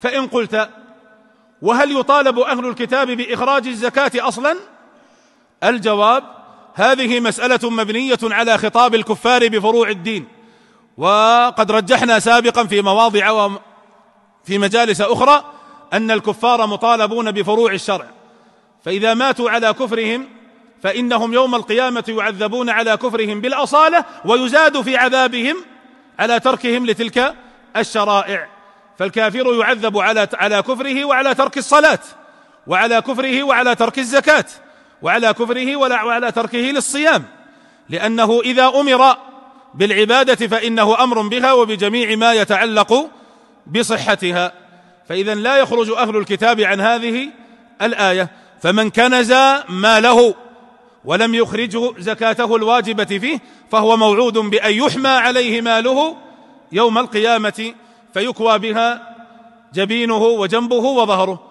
فإن قلت وهل يطالب أهل الكتاب بإخراج الزكاة أصلا الجواب هذه مسألة مبنية على خطاب الكفار بفروع الدين وقد رجحنا سابقا في مواضع وفي مجالس أخرى أن الكفار مطالبون بفروع الشرع فإذا ماتوا على كفرهم فإنهم يوم القيامة يعذبون على كفرهم بالأصالة ويزاد في عذابهم على تركهم لتلك الشرائع فالكافر يعذب على على كفره وعلى ترك الصلاة وعلى كفره وعلى ترك الزكاة وعلى كفره وعلى تركه للصيام لأنه إذا أمر بالعبادة فإنه أمر بها وبجميع ما يتعلق بصحتها فإذا لا يخرج أهل الكتاب عن هذه الآية فمن كنز ماله ولم يخرجه زكاته الواجبة فيه فهو موعود بأن يحمى عليه ماله يوم القيامة فيكوى بها جبينه وجنبه وظهره